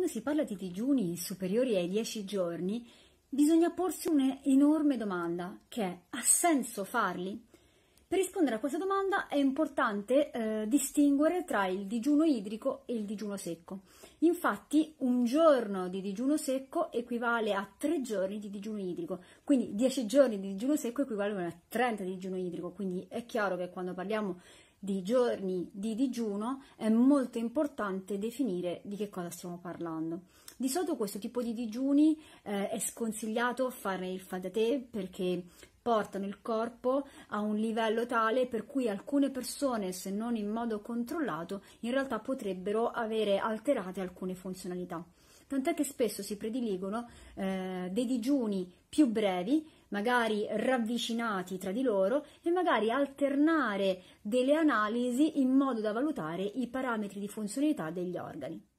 quando si parla di digiuni superiori ai 10 giorni, bisogna porsi un'enorme domanda che è, ha senso farli? Per rispondere a questa domanda è importante eh, distinguere tra il digiuno idrico e il digiuno secco. Infatti un giorno di digiuno secco equivale a 3 giorni di digiuno idrico, quindi 10 giorni di digiuno secco equivalgono a 30 di digiuno idrico, quindi è chiaro che quando parliamo di giorni di digiuno è molto importante definire di che cosa stiamo parlando. Di solito questo tipo di digiuni eh, è sconsigliato fare il fa da te perché portano il corpo a un livello tale per cui alcune persone, se non in modo controllato, in realtà potrebbero avere alterate alcune funzionalità. Tant'è che spesso si prediligono eh, dei digiuni più brevi, magari ravvicinati tra di loro, e magari alternare delle analisi in modo da valutare i parametri di funzionalità degli organi.